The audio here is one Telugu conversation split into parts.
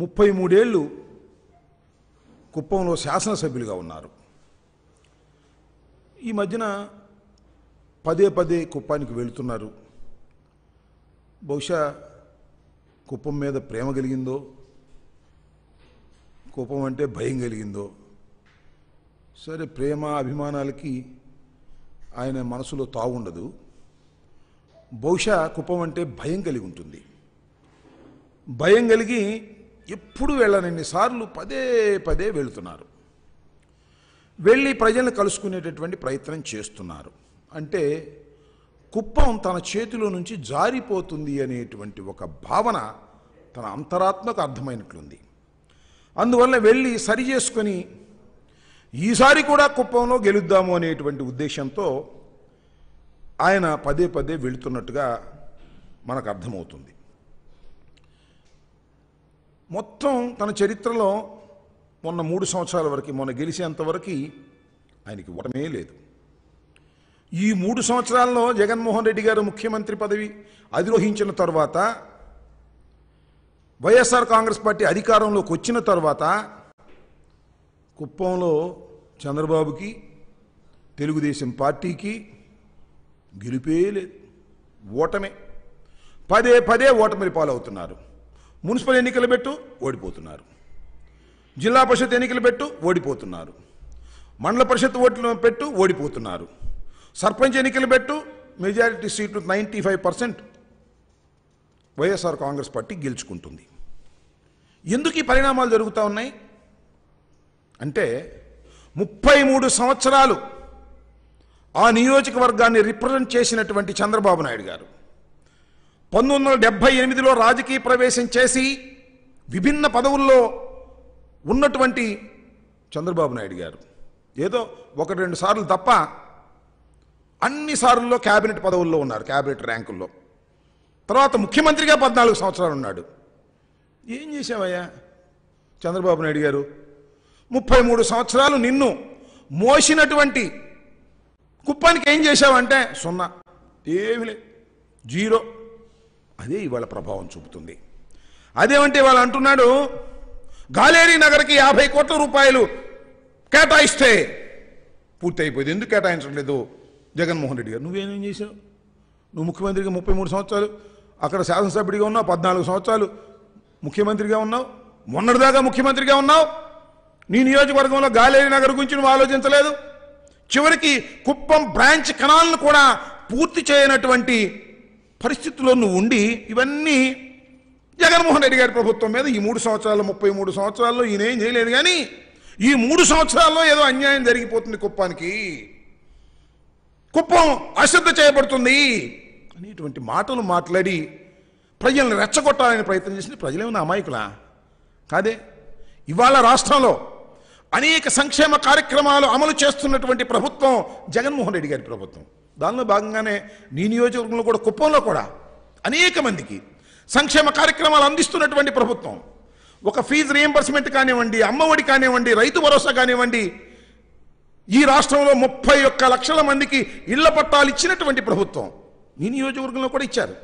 ముప్పై మూడేళ్ళు కుప్పంలో శాసనసభ్యులుగా ఉన్నారు ఈ మధ్యన పదే పదే కుప్పానికి వెళుతున్నారు బహుశా కుప్పం మీద ప్రేమ కలిగిందో కుప్పం అంటే భయం కలిగిందో సరే ప్రేమ అభిమానాలకి ఆయన మనసులో తాగుండదు బహుశా కుప్పం అంటే భయం కలిగి ఉంటుంది భయం కలిగి ఎప్పుడు వెళ్ళనన్ని సార్లు పదే పదే వెళుతున్నారు వెళ్ళి ప్రజలను కలుసుకునేటటువంటి ప్రయత్నం చేస్తున్నారు అంటే కుప్పం తన చేతిలో నుంచి జారిపోతుంది అనేటువంటి ఒక భావన తన అంతరాత్మకు అర్థమైనట్లుంది అందువల్ల వెళ్ళి సరి చేసుకొని ఈసారి కూడా కుప్పంలో గెలుద్దాము అనేటువంటి ఉద్దేశంతో ఆయన పదే పదే వెళుతున్నట్టుగా మనకు అర్థమవుతుంది మొత్తం తన చరిత్రలో మొన్న మూడు సంవత్సరాల వరకు మొన్న గెలిచేంతవరకు ఆయనకి ఓటమే లేదు ఈ మూడు సంవత్సరాల్లో జగన్మోహన్ రెడ్డి గారు ముఖ్యమంత్రి పదవి అధిరోహించిన తర్వాత వైఎస్ఆర్ కాంగ్రెస్ పార్టీ అధికారంలోకి వచ్చిన తర్వాత కుప్పంలో చంద్రబాబుకి తెలుగుదేశం పార్టీకి గెలిపే లేదు ఓటమే పదే పదే ఓటమి పాలవుతున్నారు మున్సిపల్ ఎన్నికలు పెట్టు ఓడిపోతున్నారు జిల్లా పరిషత్ ఎన్నికలు పెట్టు ఓడిపోతున్నారు మండల పరిషత్ ఓట్లు పెట్టు ఓడిపోతున్నారు సర్పంచ్ ఎన్నికలు పెట్టు మెజారిటీ సీట్లు ninety five percent YSR Congress party గెలుచుకుంటుంది ఎందుకు ఈ పరిణామాలు జరుగుతూ ఉన్నాయి అంటే ముప్పై మూడు సంవత్సరాలు ఆ నియోజకవర్గాన్ని రిప్రజెంట్ చేసినటువంటి చంద్రబాబు నాయుడు గారు పంతొమ్మిది వందల డెబ్బై ఎనిమిదిలో రాజకీయ ప్రవేశం చేసి విభిన్న పదవుల్లో ఉన్నటువంటి చంద్రబాబు నాయుడు గారు ఏదో ఒక రెండు సార్లు తప్ప అన్ని సార్ల్లో క్యాబినెట్ పదవుల్లో ఉన్నారు క్యాబినెట్ ర్యాంకుల్లో తర్వాత ముఖ్యమంత్రిగా పద్నాలుగు సంవత్సరాలు ఉన్నాడు ఏం చేసావయ్యా చంద్రబాబు నాయుడు గారు ముప్పై మూడు సంవత్సరాలు నిన్ను మోసినటువంటి కుప్పానికి ఏం చేశావంటే సున్నా ఏమి లేదు జీరో అదే ఇవాళ ప్రభావం చూపుతుంది అదేమంటే వాళ్ళు అంటున్నాడు గాలేరి నగర్కి యాభై కోట్ల రూపాయలు కేటాయిస్తే పూర్తి అయిపోయింది ఎందుకు కేటాయించడం లేదు జగన్మోహన్ రెడ్డి గారు నువ్వేం చేశావు నువ్వు ముఖ్యమంత్రిగా ముప్పై మూడు సంవత్సరాలు అక్కడ శాసనసభ్యుడిగా ఉన్నావు పద్నాలుగు సంవత్సరాలు ముఖ్యమంత్రిగా ఉన్నావు మొన్నటిదాకా ముఖ్యమంత్రిగా ఉన్నావు నీ నియోజకవర్గంలో గాలేరి నగర్ గురించి నువ్వు ఆలోచించలేదు చివరికి కుప్పం బ్రాంచ్ కణాలను కూడా పూర్తి చేయనటువంటి పరిస్థితుల్లో నువ్వు ఉండి ఇవన్నీ జగన్మోహన్ రెడ్డి గారి ప్రభుత్వం మీద ఈ మూడు సంవత్సరాలు ముప్పై మూడు సంవత్సరాల్లో ఈయన ఏం చేయలేదు కానీ ఈ మూడు సంవత్సరాల్లో ఏదో అన్యాయం జరిగిపోతుంది కుప్పానికి కుప్పం అశ్రద్ధ చేయబడుతుంది అనేటువంటి మాటలు మాట్లాడి ప్రజల్ని రెచ్చగొట్టాలని ప్రయత్నం చేసింది ప్రజలేమన్నా అమాయకులా కాదే ఇవాళ రాష్ట్రంలో అనేక సంక్షేమ కార్యక్రమాలు అమలు చేస్తున్నటువంటి ప్రభుత్వం జగన్మోహన్ రెడ్డి గారి ప్రభుత్వం దానిలో భాగంగానే నీ నియోజకవర్గంలో కూడా కుప్పంలో కూడా అనేక మందికి సంక్షేమ కార్యక్రమాలు అందిస్తున్నటువంటి ప్రభుత్వం ఒక ఫీజు రియంబర్స్మెంట్ కానివ్వండి అమ్మఒడి కానివ్వండి రైతు భరోసా కానివ్వండి ఈ రాష్ట్రంలో ముప్పై ఒక్క లక్షల మందికి ఇళ్ల పట్టాలు ఇచ్చినటువంటి ప్రభుత్వం నీ నియోజకవర్గంలో కూడా ఇచ్చారు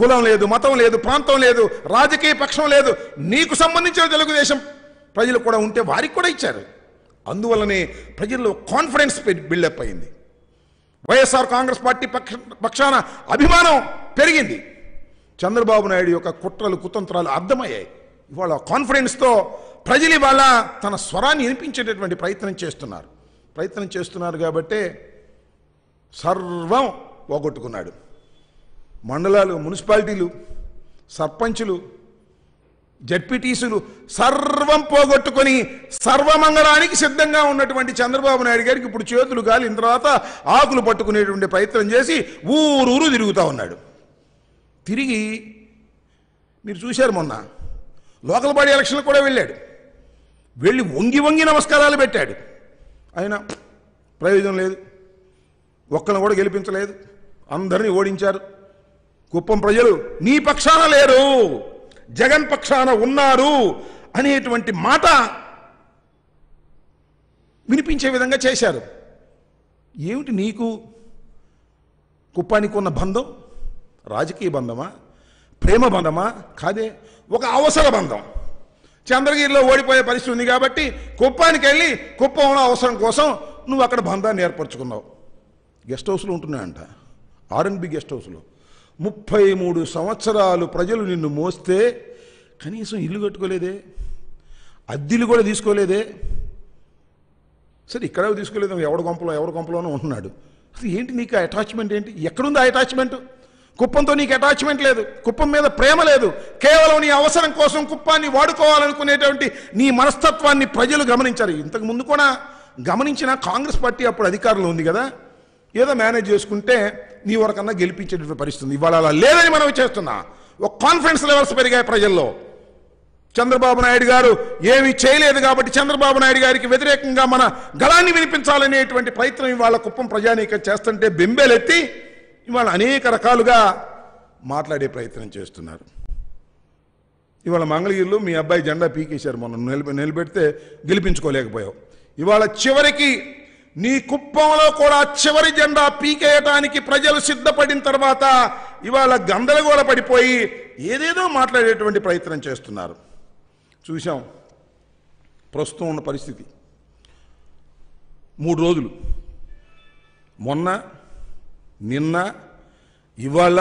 కులం లేదు మతం లేదు ప్రాంతం లేదు రాజకీయ పక్షం లేదు నీకు సంబంధించిన తెలుగుదేశం ప్రజలు కూడా ఉంటే వారికి కూడా ఇచ్చారు అందువల్లనే ప్రజల్లో కాన్ఫిడెన్స్ బిల్డప్ అయింది వైఎస్ఆర్ కాంగ్రెస్ పార్టీ పక్ష పక్షాన అభిమానం పెరిగింది చంద్రబాబు నాయుడు యొక్క కుట్రలు కుతంత్రాలు అర్థమయ్యాయి ఇవాళ కాన్ఫిడెన్స్తో ప్రజలు ఇవాళ తన స్వరాన్ని వినిపించేటటువంటి ప్రయత్నం చేస్తున్నారు ప్రయత్నం చేస్తున్నారు కాబట్టి సర్వం పోగొట్టుకున్నాడు మండలాలు మున్సిపాలిటీలు సర్పంచులు జడ్పీటీసులు సర్వం పోగొట్టుకొని సర్వమంగళానికి సిద్ధంగా ఉన్నటువంటి చంద్రబాబు నాయుడు గారికి ఇప్పుడు చేతులు కాలిన తర్వాత ఆకులు పట్టుకునేటువంటి ప్రయత్నం చేసి ఊరూరు తిరుగుతూ ఉన్నాడు తిరిగి మీరు చూశారు మొన్న లోకల్ బాడీ ఎలక్షన్లు కూడా వెళ్ళాడు వెళ్ళి వంగి వంగి నమస్కారాలు పెట్టాడు అయినా ప్రయోజనం లేదు ఒక్కరిని కూడా గెలిపించలేదు అందరినీ ఓడించారు కుప్పం ప్రజలు నీ పక్షాన లేరు జగన్ పక్షాన ఉన్నారు అనేటువంటి మాట వినిపించే విధంగా చేశారు ఏమిటి నీకు కుప్పానికి ఉన్న బంధం రాజకీయ బంధమా ప్రేమ బంధమా కాదే ఒక అవసర బంధం చంద్రగిరిలో ఓడిపోయే పరిస్థితి ఉంది కాబట్టి కుప్పానికి వెళ్ళి ఉన్న అవసరం కోసం నువ్వు అక్కడ బంధాన్ని ఏర్పరచుకున్నావు గెస్ట్ హౌస్లో ఉంటున్నాయంట ఆర్ఎన్బి గెస్ట్ హౌస్లో ముప్పై మూడు సంవత్సరాలు ప్రజలు నిన్ను మోస్తే కనీసం ఇల్లు కట్టుకోలేదే అద్దెలు కూడా తీసుకోలేదే సరే ఇక్కడ తీసుకోలేదు ఎవరి గొంపలో ఎవరి గొంపలోనో ఉంటున్నాడు అసలు ఏంటి నీకు అటాచ్మెంట్ ఏంటి ఎక్కడుంది ఆ అటాచ్మెంట్ కుప్పంతో నీకు అటాచ్మెంట్ లేదు కుప్పం మీద ప్రేమ లేదు కేవలం నీ అవసరం కోసం కుప్పాన్ని వాడుకోవాలనుకునేటువంటి నీ మనస్తత్వాన్ని ప్రజలు గమనించారు ఇంతకు ముందు కూడా గమనించిన కాంగ్రెస్ పార్టీ అప్పుడు అధికారంలో ఉంది కదా ఏదో మేనేజ్ చేసుకుంటే నీ వరకన్నా గెలిపించేటువంటి పరిస్థితి ఇవాళ అలా లేదని మనం చేస్తున్నా ఒక కాన్ఫిడెన్స్ లెవెల్స్ పెరిగాయి ప్రజల్లో చంద్రబాబు నాయుడు గారు ఏమి చేయలేదు కాబట్టి చంద్రబాబు నాయుడు గారికి వ్యతిరేకంగా మన గళాన్ని వినిపించాలనేటువంటి ప్రయత్నం ఇవాళ కుప్పం ప్రజానీకం చేస్తుంటే బెంబేలెత్తి ఇవాళ అనేక రకాలుగా మాట్లాడే ప్రయత్నం చేస్తున్నారు ఇవాళ మంగళగిరిలో మీ అబ్బాయి జెండా పీకేశారు మొన్న నిలబెడితే గెలిపించుకోలేకపోయావు ఇవాళ చివరికి నీ కుప్పంలో కూడా చివరి జెండా పీకేయటానికి ప్రజలు సిద్ధపడిన తర్వాత ఇవాళ గందరగోళ పడిపోయి ఏదేదో మాట్లాడేటువంటి ప్రయత్నం చేస్తున్నారు చూసాం ప్రస్తుతం ఉన్న పరిస్థితి మూడు రోజులు మొన్న నిన్న ఇవాళ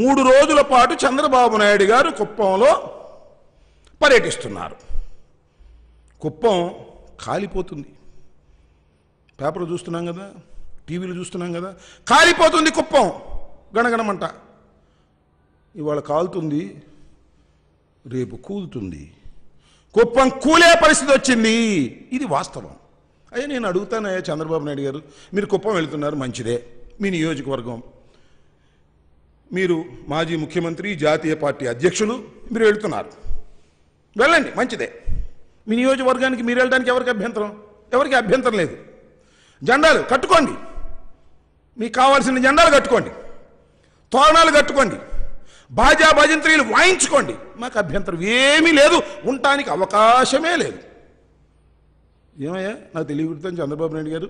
మూడు రోజుల పాటు చంద్రబాబు నాయుడు గారు కుప్పంలో పర్యటిస్తున్నారు కుప్పం కాలిపోతుంది పేపర్లు చూస్తున్నాం కదా టీవీలు చూస్తున్నాం కదా కాలిపోతుంది కుప్పం గణగణమంట ఇవాళ కాలుతుంది రేపు కూలుతుంది కుప్పం కూలే పరిస్థితి వచ్చింది ఇది వాస్తవం అయ్యా నేను అడుగుతానయ్యా చంద్రబాబు నాయుడు గారు మీరు కుప్పం వెళుతున్నారు మంచిదే మీ నియోజకవర్గం మీరు మాజీ ముఖ్యమంత్రి జాతీయ పార్టీ అధ్యక్షులు మీరు వెళుతున్నారు వెళ్ళండి మంచిదే మీ నియోజకవర్గానికి మీరు వెళ్ళడానికి ఎవరికి అభ్యంతరం ఎవరికి అభ్యంతరం లేదు జెండాలు కట్టుకోండి మీకు కావాల్సిన జెండాలు కట్టుకోండి తోరణాలు కట్టుకోండి బాజా భజంత్రీలు వాయించుకోండి మాకు అభ్యంతరం ఏమీ లేదు ఉండటానికి అవకాశమే లేదు ఏమయ్యా నాకు తెలియకుంటుంది చంద్రబాబు నాయుడు గారు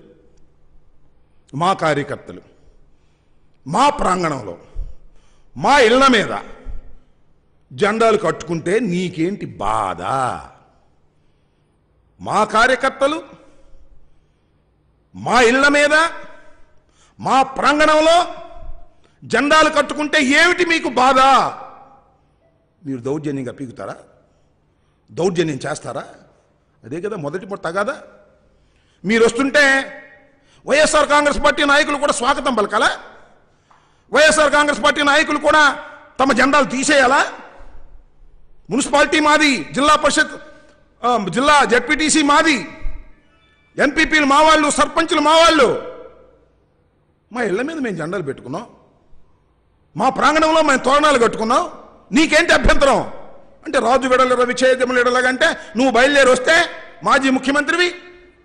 మా కార్యకర్తలు మా ప్రాంగణంలో మా ఇళ్ల మీద జెండాలు కట్టుకుంటే నీకేంటి బాధ మా కార్యకర్తలు మా ఇళ్ల మీద మా ప్రాంగణంలో జెండాలు కట్టుకుంటే ఏమిటి మీకు బాధ మీరు దౌర్జన్యంగా పీకుతారా దౌర్జన్యం చేస్తారా అదే కదా మొదటి తగాదా మీరు వస్తుంటే వైఎస్ఆర్ కాంగ్రెస్ పార్టీ నాయకులు కూడా స్వాగతం పలకాలా వైఎస్ఆర్ కాంగ్రెస్ పార్టీ నాయకులు కూడా తమ జెండాలు తీసేయాలా మున్సిపాలిటీ మాది జిల్లా పరిషత్ జిల్లా జడ్పీటీసీ మాది ఎంపీపీలు మా వాళ్ళు సర్పంచులు మా వాళ్ళు మా ఇళ్ల మీద మేము జెండాలు పెట్టుకున్నాం మా ప్రాంగణంలో మేము తోరణాలు కట్టుకున్నాం నీకేంటి అభ్యంతరం అంటే రాజుగడల విచేదములు ఎడలాగంటే నువ్వు బయలుదేరి వస్తే మాజీ ముఖ్యమంత్రివి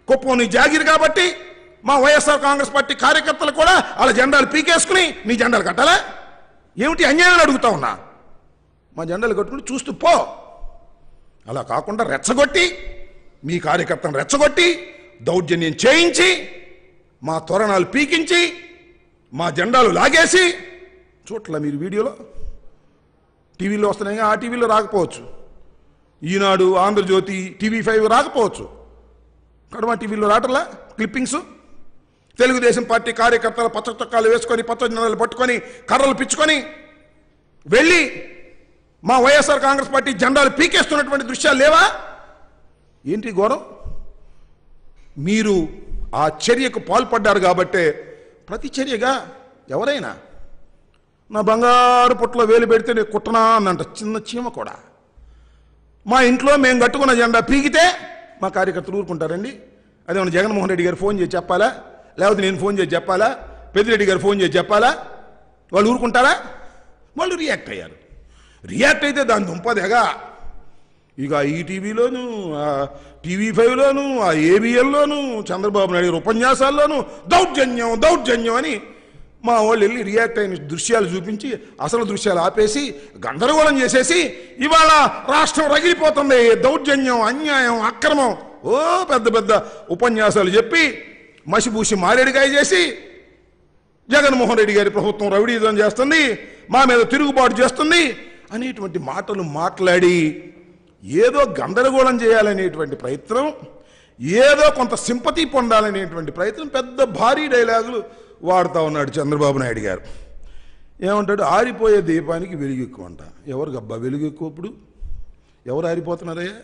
కుప్పం నీ జాగీర్ కాబట్టి మా వైఎస్ఆర్ కాంగ్రెస్ పార్టీ కార్యకర్తలు కూడా వాళ్ళ జెండాలు పీకేసుకుని నీ జెండాలు కట్టాలా ఏమిటి అన్యాయాలు అడుగుతా ఉన్నా మా జెండాలు కట్టుకుని చూస్తూ పో అలా కాకుండా రెచ్చగొట్టి మీ కార్యకర్తను రెచ్చగొట్టి దౌర్జన్యం చేయించి మా తోరణాలు పీకించి మా జెండాలు లాగేసి చూట్ల మీరు వీడియోలో టీవీలో వస్తున్నాయి ఆ టీవీలో రాకపోవచ్చు ఈనాడు ఆంధ్రజ్యోతి టీవీ ఫైవ్ రాకపోవచ్చు కడమ టీవీలో రాటలా క్లిప్పింగ్స్ తెలుగుదేశం పార్టీ కార్యకర్తలు పచ్చ చొక్కాలు వేసుకొని పచ్చ జనాలు పట్టుకొని కర్రలు పిచ్చుకొని వెళ్ళి మా వైఎస్ఆర్ కాంగ్రెస్ పార్టీ జెండాలు పీకేస్తున్నటువంటి దృశ్యాలు లేవా ఏంటి ఘోరం మీరు ఆ చర్యకు పాల్పడ్డారు కాబట్టే ప్రతి చర్యగా ఎవరైనా నా బంగారు పుట్లో వేలు పెడితే నేను కుట్టనా అంట చిన్న చీమ కూడా మా ఇంట్లో మేము కట్టుకున్న జెండా పీకితే మా కార్యకర్తలు ఊరుకుంటారండి మన జగన్మోహన్ రెడ్డి గారు ఫోన్ చేసి చెప్పాలా లేకపోతే నేను ఫోన్ చేసి చెప్పాలా పెద్దిరెడ్డి గారు ఫోన్ చేసి చెప్పాలా వాళ్ళు ఊరుకుంటారా వాళ్ళు రియాక్ట్ అయ్యారు రియాక్ట్ అయితే దాని దుంపదేగా ఇక ఈటీవీలోను టీవీ ఫైవ్లోను ఆ ఏబిఎల్లోను చంద్రబాబు నాయుడు గారి ఉపన్యాసాల్లోనూ దౌర్జన్యం దౌర్జన్యం అని మా వాళ్ళు వెళ్ళి రియాక్ట్ అయిన దృశ్యాలు చూపించి అసలు దృశ్యాలు ఆపేసి గందరగోళం చేసేసి ఇవాళ రాష్ట్రం రగిలిపోతుంది దౌర్జన్యం అన్యాయం అక్రమం ఓ పెద్ద పెద్ద ఉపన్యాసాలు చెప్పి మసిపూసి మారేడుగాయ చేసి జగన్మోహన్ రెడ్డి గారి ప్రభుత్వం రౌడీయుధం చేస్తుంది మా మీద తిరుగుబాటు చేస్తుంది అనేటువంటి మాటలు మాట్లాడి ఏదో గందరగోళం చేయాలనేటువంటి ప్రయత్నం ఏదో కొంత సింపతి పొందాలనేటువంటి ప్రయత్నం పెద్ద భారీ డైలాగులు వాడుతూ ఉన్నాడు చంద్రబాబు నాయుడు గారు ఏమంటాడు ఆరిపోయే దీపానికి ఎవరు గబ్బా అబ్బా వెలుగెక్కువప్పుడు ఎవరు ఆరిపోతున్నారయ్యా